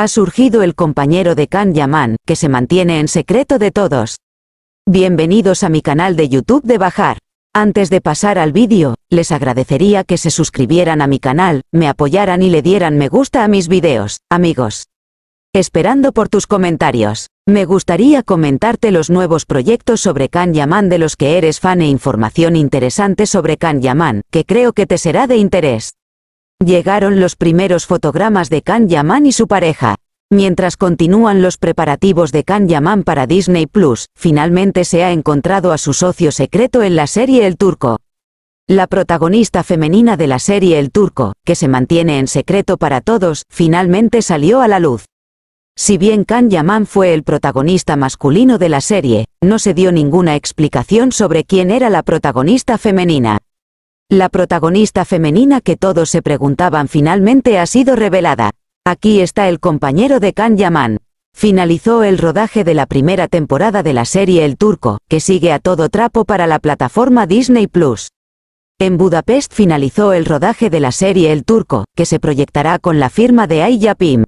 ha surgido el compañero de Kan Yaman, que se mantiene en secreto de todos. Bienvenidos a mi canal de YouTube de Bajar. Antes de pasar al vídeo, les agradecería que se suscribieran a mi canal, me apoyaran y le dieran me gusta a mis videos, amigos. Esperando por tus comentarios. Me gustaría comentarte los nuevos proyectos sobre Kan Yaman de los que eres fan e información interesante sobre Kan Yaman, que creo que te será de interés. Llegaron los primeros fotogramas de Kan Yaman y su pareja. Mientras continúan los preparativos de Kan Yaman para Disney Plus, finalmente se ha encontrado a su socio secreto en la serie El Turco. La protagonista femenina de la serie El Turco, que se mantiene en secreto para todos, finalmente salió a la luz. Si bien Kan Yaman fue el protagonista masculino de la serie, no se dio ninguna explicación sobre quién era la protagonista femenina. La protagonista femenina que todos se preguntaban finalmente ha sido revelada. Aquí está el compañero de Kan Yaman. Finalizó el rodaje de la primera temporada de la serie El Turco, que sigue a todo trapo para la plataforma Disney Plus. En Budapest finalizó el rodaje de la serie El Turco, que se proyectará con la firma de Aya Pim.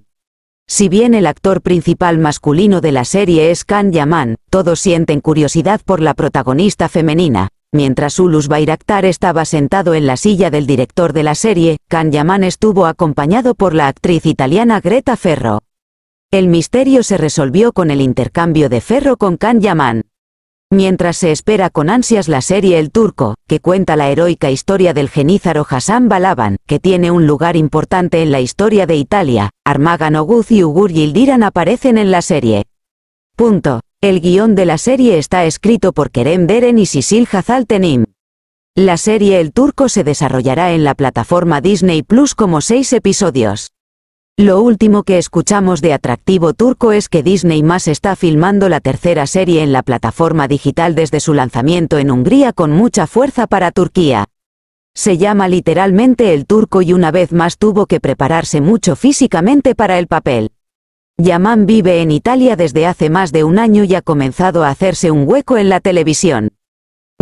Si bien el actor principal masculino de la serie es Kan Yaman, todos sienten curiosidad por la protagonista femenina, Mientras Ulus Bayraktar estaba sentado en la silla del director de la serie, Can Yaman estuvo acompañado por la actriz italiana Greta Ferro. El misterio se resolvió con el intercambio de Ferro con Can Yaman. Mientras se espera con ansias la serie El Turco, que cuenta la heroica historia del genízaro Hassan Balaban, que tiene un lugar importante en la historia de Italia, Armagan Oguz y Ugur Yildiran aparecen en la serie. Punto. El guión de la serie está escrito por Kerem Beren y Sisil Tenim. La serie El Turco se desarrollará en la plataforma Disney Plus como seis episodios. Lo último que escuchamos de Atractivo Turco es que Disney Más está filmando la tercera serie en la plataforma digital desde su lanzamiento en Hungría con mucha fuerza para Turquía. Se llama literalmente El Turco y una vez más tuvo que prepararse mucho físicamente para el papel. Yaman vive en Italia desde hace más de un año y ha comenzado a hacerse un hueco en la televisión.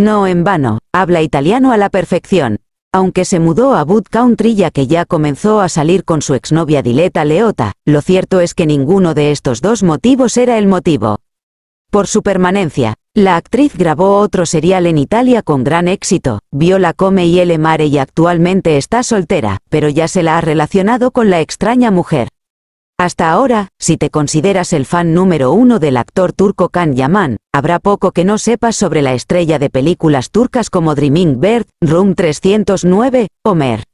No en vano, habla italiano a la perfección. Aunque se mudó a Boot Country ya que ya comenzó a salir con su exnovia Dileta Leota, lo cierto es que ninguno de estos dos motivos era el motivo. Por su permanencia, la actriz grabó otro serial en Italia con gran éxito, Viola Come y El Mare y actualmente está soltera, pero ya se la ha relacionado con la extraña mujer. Hasta ahora, si te consideras el fan número uno del actor turco Can Yaman, habrá poco que no sepas sobre la estrella de películas turcas como Dreaming Bird, Room 309, Homer.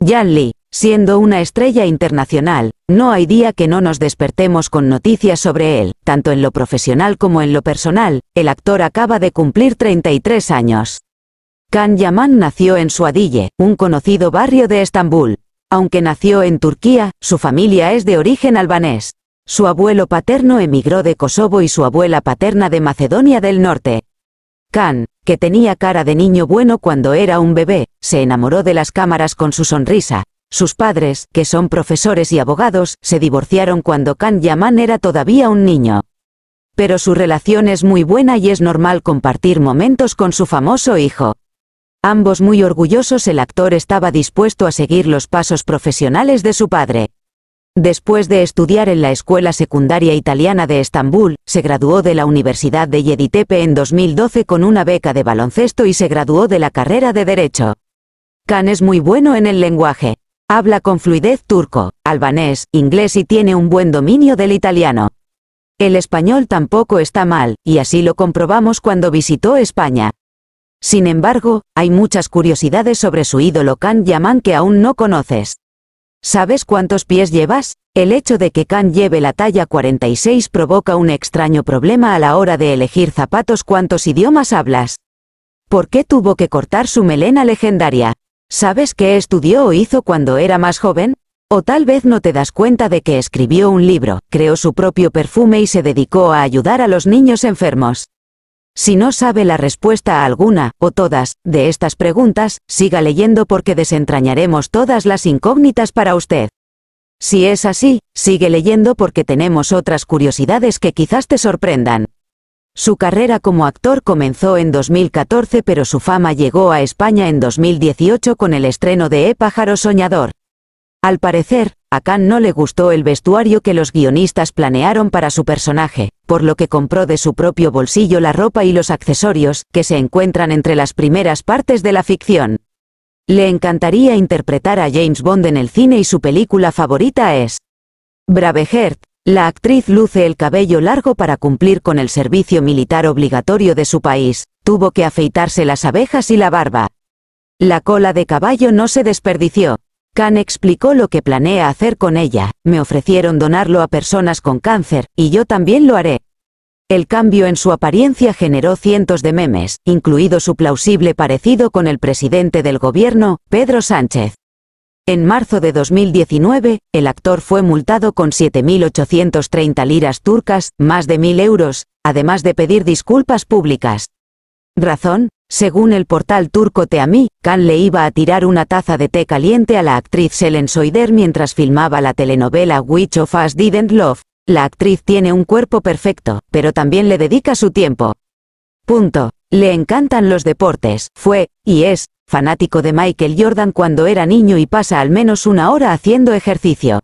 Lee, siendo una estrella internacional, no hay día que no nos despertemos con noticias sobre él, tanto en lo profesional como en lo personal, el actor acaba de cumplir 33 años. Can Yaman nació en Suadille, un conocido barrio de Estambul, aunque nació en Turquía, su familia es de origen albanés. Su abuelo paterno emigró de Kosovo y su abuela paterna de Macedonia del Norte. Khan, que tenía cara de niño bueno cuando era un bebé, se enamoró de las cámaras con su sonrisa. Sus padres, que son profesores y abogados, se divorciaron cuando Khan Yaman era todavía un niño. Pero su relación es muy buena y es normal compartir momentos con su famoso hijo. Ambos muy orgullosos el actor estaba dispuesto a seguir los pasos profesionales de su padre. Después de estudiar en la Escuela Secundaria Italiana de Estambul, se graduó de la Universidad de Yeditepe en 2012 con una beca de baloncesto y se graduó de la carrera de Derecho. Can es muy bueno en el lenguaje. Habla con fluidez turco, albanés, inglés y tiene un buen dominio del italiano. El español tampoco está mal, y así lo comprobamos cuando visitó España. Sin embargo, hay muchas curiosidades sobre su ídolo Kan Yaman que aún no conoces. ¿Sabes cuántos pies llevas? El hecho de que Can lleve la talla 46 provoca un extraño problema a la hora de elegir zapatos cuántos idiomas hablas. ¿Por qué tuvo que cortar su melena legendaria? ¿Sabes qué estudió o hizo cuando era más joven? O tal vez no te das cuenta de que escribió un libro, creó su propio perfume y se dedicó a ayudar a los niños enfermos. Si no sabe la respuesta a alguna, o todas, de estas preguntas, siga leyendo porque desentrañaremos todas las incógnitas para usted. Si es así, sigue leyendo porque tenemos otras curiosidades que quizás te sorprendan. Su carrera como actor comenzó en 2014 pero su fama llegó a España en 2018 con el estreno de E Pájaro Soñador. Al parecer, a Khan no le gustó el vestuario que los guionistas planearon para su personaje, por lo que compró de su propio bolsillo la ropa y los accesorios que se encuentran entre las primeras partes de la ficción. Le encantaría interpretar a James Bond en el cine y su película favorita es Braveheart. La actriz luce el cabello largo para cumplir con el servicio militar obligatorio de su país, tuvo que afeitarse las abejas y la barba. La cola de caballo no se desperdició, Khan explicó lo que planea hacer con ella, me ofrecieron donarlo a personas con cáncer, y yo también lo haré. El cambio en su apariencia generó cientos de memes, incluido su plausible parecido con el presidente del gobierno, Pedro Sánchez. En marzo de 2019, el actor fue multado con 7.830 liras turcas, más de 1.000 euros, además de pedir disculpas públicas. Razón, según el portal turco Teami, Khan le iba a tirar una taza de té caliente a la actriz Selen Soider mientras filmaba la telenovela Which of Us Didn't Love. La actriz tiene un cuerpo perfecto, pero también le dedica su tiempo. Punto. Le encantan los deportes, fue, y es, fanático de Michael Jordan cuando era niño y pasa al menos una hora haciendo ejercicio.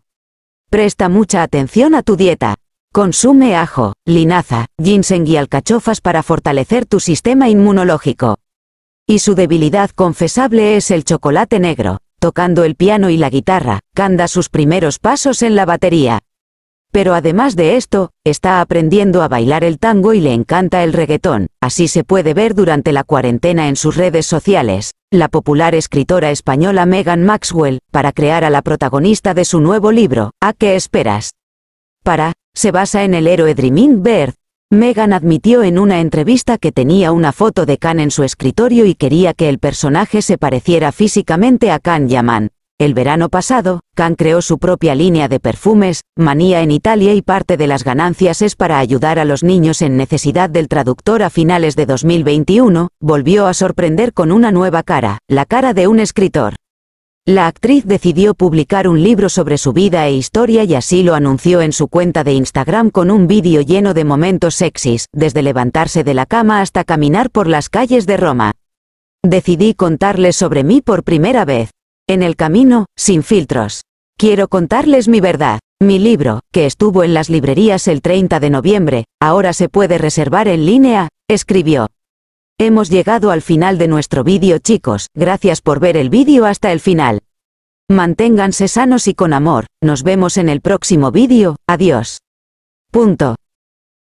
Presta mucha atención a tu dieta. Consume ajo, linaza, ginseng y alcachofas para fortalecer tu sistema inmunológico. Y su debilidad confesable es el chocolate negro. Tocando el piano y la guitarra, canda sus primeros pasos en la batería. Pero además de esto, está aprendiendo a bailar el tango y le encanta el reggaetón, así se puede ver durante la cuarentena en sus redes sociales. La popular escritora española Megan Maxwell, para crear a la protagonista de su nuevo libro, ¿A qué esperas? Para, se basa en el héroe Dreaming Bird. Megan admitió en una entrevista que tenía una foto de Khan en su escritorio y quería que el personaje se pareciera físicamente a Khan Yaman. El verano pasado, Khan creó su propia línea de perfumes, Manía en Italia y parte de las ganancias es para ayudar a los niños en necesidad del traductor a finales de 2021, volvió a sorprender con una nueva cara, la cara de un escritor. La actriz decidió publicar un libro sobre su vida e historia y así lo anunció en su cuenta de Instagram con un vídeo lleno de momentos sexys, desde levantarse de la cama hasta caminar por las calles de Roma. Decidí contarles sobre mí por primera vez. En el camino, sin filtros. Quiero contarles mi verdad. Mi libro, que estuvo en las librerías el 30 de noviembre, ahora se puede reservar en línea, escribió. Hemos llegado al final de nuestro vídeo chicos, gracias por ver el vídeo hasta el final. Manténganse sanos y con amor, nos vemos en el próximo vídeo, adiós. Punto.